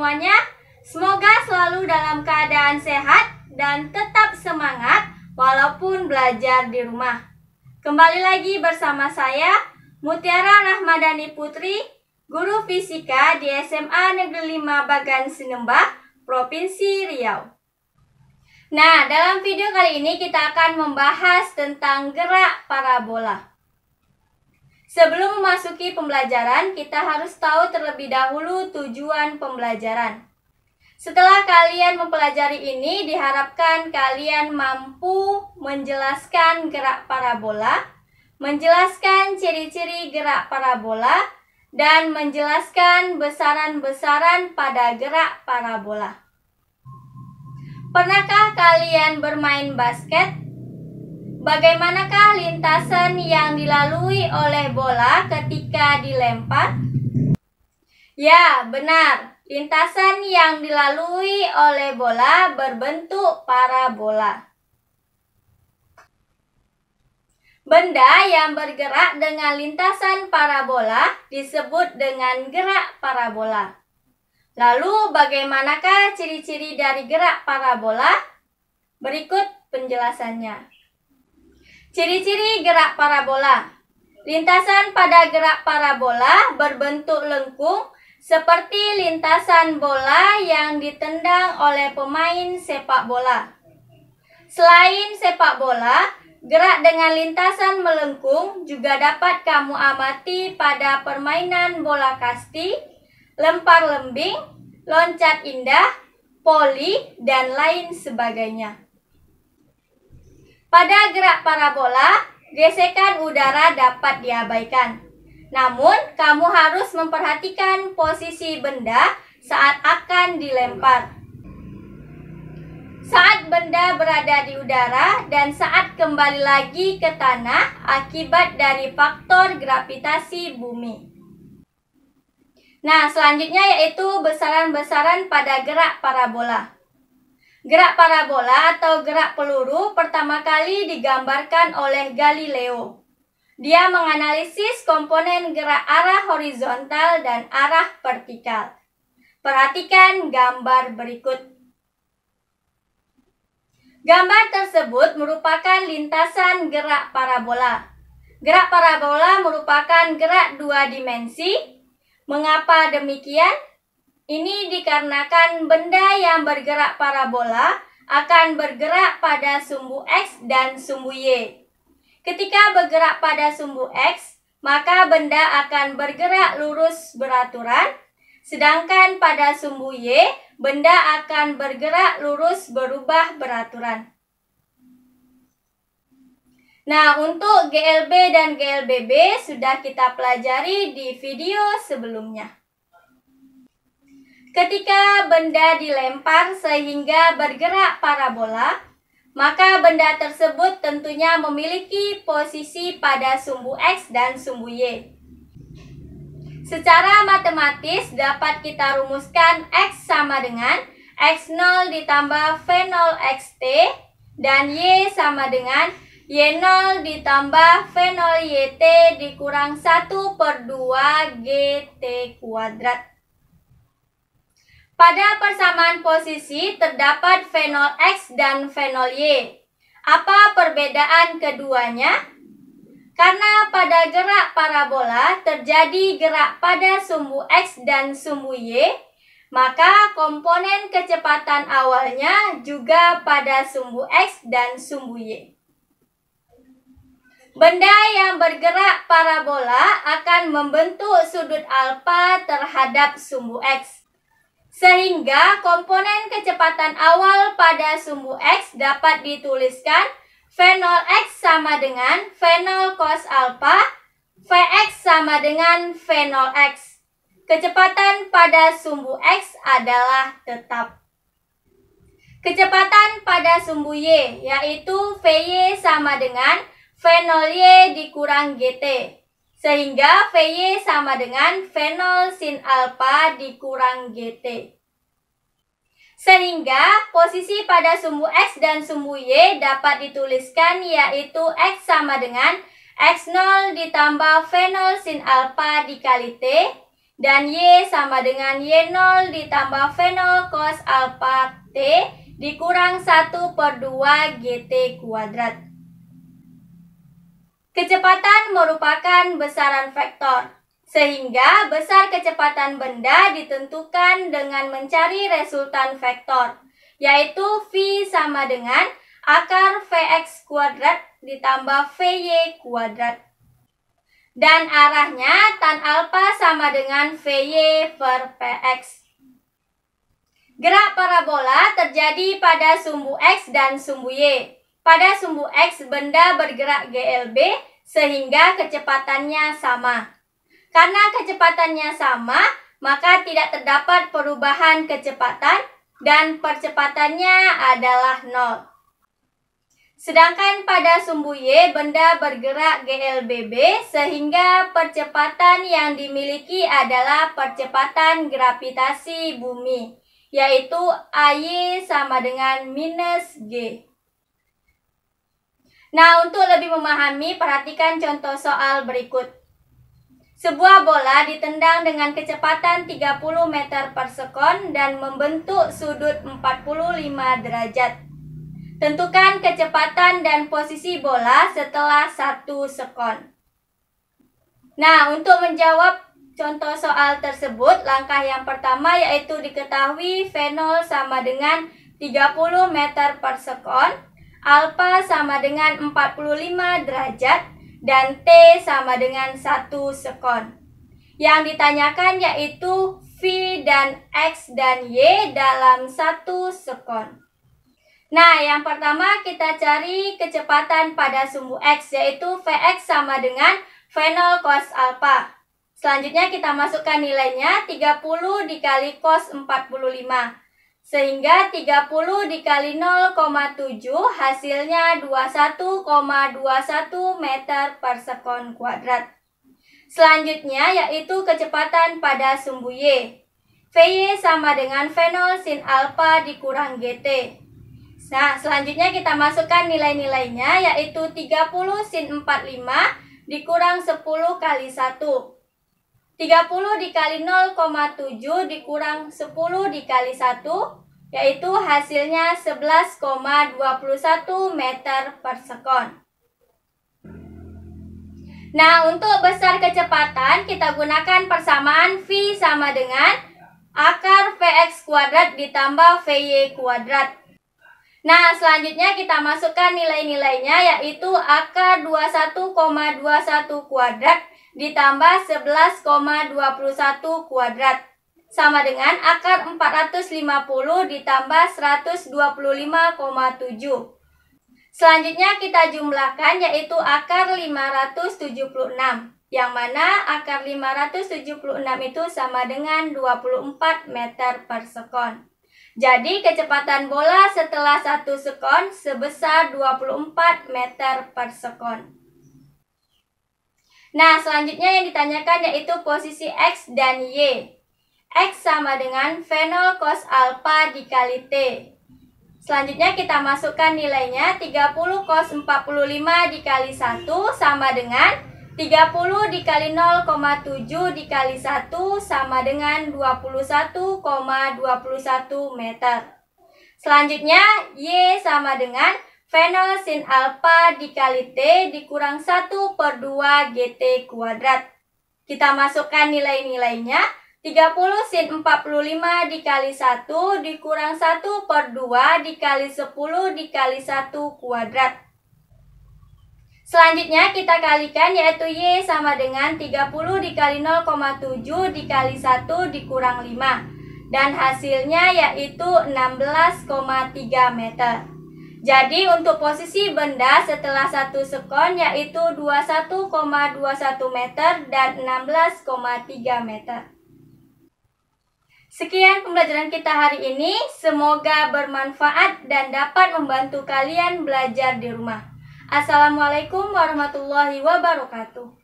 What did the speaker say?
semuanya. Semoga selalu dalam keadaan sehat dan tetap semangat walaupun belajar di rumah. Kembali lagi bersama saya, Mutiara Rahmadani Putri, Guru Fisika di SMA Negeri 5 Bagan Sinembah, Provinsi Riau. Nah, dalam video kali ini kita akan membahas tentang gerak parabola. Sebelum memasuki pembelajaran, kita harus tahu terlebih dahulu tujuan pembelajaran. Setelah kalian mempelajari ini, diharapkan kalian mampu menjelaskan gerak parabola, menjelaskan ciri-ciri gerak parabola, dan menjelaskan besaran-besaran pada gerak parabola. Pernahkah kalian bermain basket? Bagaimanakah lintasan yang dilalui oleh bola ketika dilempar? Ya, benar. Lintasan yang dilalui oleh bola berbentuk parabola. Benda yang bergerak dengan lintasan parabola disebut dengan gerak parabola. Lalu, bagaimanakah ciri-ciri dari gerak parabola? Berikut penjelasannya. Ciri-ciri gerak parabola. Lintasan pada gerak parabola berbentuk lengkung seperti lintasan bola yang ditendang oleh pemain sepak bola. Selain sepak bola, gerak dengan lintasan melengkung juga dapat kamu amati pada permainan bola kasti, lempar lembing, loncat indah, poli, dan lain sebagainya. Pada gerak parabola, gesekan udara dapat diabaikan. Namun, kamu harus memperhatikan posisi benda saat akan dilempar. Saat benda berada di udara dan saat kembali lagi ke tanah akibat dari faktor gravitasi bumi. Nah, selanjutnya yaitu besaran-besaran pada gerak parabola. Gerak parabola atau gerak peluru pertama kali digambarkan oleh Galileo. Dia menganalisis komponen gerak arah horizontal dan arah vertikal. Perhatikan gambar berikut. Gambar tersebut merupakan lintasan gerak parabola. Gerak parabola merupakan gerak dua dimensi. Mengapa demikian? Ini dikarenakan benda yang bergerak parabola akan bergerak pada sumbu X dan sumbu Y. Ketika bergerak pada sumbu X, maka benda akan bergerak lurus beraturan, sedangkan pada sumbu Y, benda akan bergerak lurus berubah beraturan. Nah, untuk GLB dan GLBB sudah kita pelajari di video sebelumnya. Ketika benda dilempar sehingga bergerak parabola, maka benda tersebut tentunya memiliki posisi pada sumbu X dan sumbu Y. Secara matematis dapat kita rumuskan X sama dengan X0 ditambah V0 XT dan Y sama dengan Y0 ditambah V0 YT dikurang 1 per 2 GT kuadrat. Pada persamaan posisi terdapat fenol X dan fenol Y. Apa perbedaan keduanya? Karena pada gerak parabola terjadi gerak pada sumbu X dan sumbu Y, maka komponen kecepatan awalnya juga pada sumbu X dan sumbu Y. Benda yang bergerak parabola akan membentuk sudut alfa terhadap sumbu X. Sehingga komponen kecepatan awal pada sumbu X dapat dituliskan v 0 X sama dengan v0 cos alpha, Vx sama dengan v 0 X. Kecepatan pada sumbu X adalah tetap. Kecepatan pada sumbu Y yaitu VY sama dengan v 0 Y dikurang GT. Sehingga VY sama dengan fenol sin alfa dikurang GT. Sehingga posisi pada sumbu X dan sumbu Y dapat dituliskan yaitu X sama dengan X0 ditambah V0 sin alfa dikali T dan Y sama dengan Y0 ditambah V0 cos alfa T dikurang 1 per 2 GT kuadrat. Kecepatan merupakan besaran vektor, sehingga besar kecepatan benda ditentukan dengan mencari resultan vektor, yaitu V sama dengan akar Vx kuadrat ditambah Vy kuadrat. Dan arahnya tan alfa sama dengan Vy per Px. Gerak parabola terjadi pada sumbu X dan sumbu Y. Pada sumbu X, benda bergerak GLB sehingga kecepatannya sama. Karena kecepatannya sama, maka tidak terdapat perubahan kecepatan dan percepatannya adalah nol. Sedangkan pada sumbu Y, benda bergerak GLBB sehingga percepatan yang dimiliki adalah percepatan gravitasi bumi, yaitu AY sama dengan minus G. Nah, untuk lebih memahami, perhatikan contoh soal berikut. Sebuah bola ditendang dengan kecepatan 30 meter per sekon dan membentuk sudut 45 derajat. Tentukan kecepatan dan posisi bola setelah satu sekon. Nah, untuk menjawab contoh soal tersebut, langkah yang pertama yaitu diketahui v0 sama dengan 30 meter per sekon Alfa sama dengan 45 derajat dan T sama dengan 1 sekon. Yang ditanyakan yaitu V dan X dan Y dalam 1 sekon. Nah, yang pertama kita cari kecepatan pada sumbu X, yaitu Vx sama dengan V0 cos alpha. Selanjutnya kita masukkan nilainya 30 dikali cos 45. Sehingga 30 dikali 0,7 hasilnya 21,21 meter per sekon kuadrat. Selanjutnya yaitu kecepatan pada sumbu Y. VY sama dengan v0 sin alpha dikurang GT. Nah, selanjutnya kita masukkan nilai-nilainya yaitu 30 sin 45 dikurang 10 kali 1 30 dikali 0,7 dikurang 10 dikali 1 yaitu hasilnya 11,21 meter per sekon. Nah, untuk besar kecepatan kita gunakan persamaan V sama dengan akar Vx kuadrat ditambah Vy kuadrat. Nah, selanjutnya kita masukkan nilai-nilainya yaitu akar 21,21 ,21 kuadrat ditambah 11,21 kuadrat sama dengan akar 450 ditambah 125,7. Selanjutnya kita jumlahkan yaitu akar 576, yang mana akar 576 itu sama dengan 24 meter per sekon. Jadi kecepatan bola setelah satu sekon sebesar 24 meter per sekon. Nah, selanjutnya yang ditanyakan yaitu posisi X dan Y. X sama dengan V0 cos alpha dikali T. Selanjutnya kita masukkan nilainya 30 cos 45 dikali 1 sama dengan 30 dikali 0,7 dikali 1 sama dengan 21,21 21 meter. Selanjutnya Y sama dengan Fenol sin alfa dikali T dikurang 1 per 2 GT kuadrat. Kita masukkan nilai-nilainya. 30 sin 45 dikali 1 dikurang 1 per 2 dikali 10 dikali 1 kuadrat. Selanjutnya kita kalikan yaitu Y sama dengan 30 dikali 0,7 dikali 1 dikurang 5. Dan hasilnya yaitu 16,3 meter. Jadi untuk posisi benda setelah satu sekon yaitu 21,21 meter dan 16,3 meter. Sekian pembelajaran kita hari ini, semoga bermanfaat dan dapat membantu kalian belajar di rumah. Assalamualaikum warahmatullahi wabarakatuh.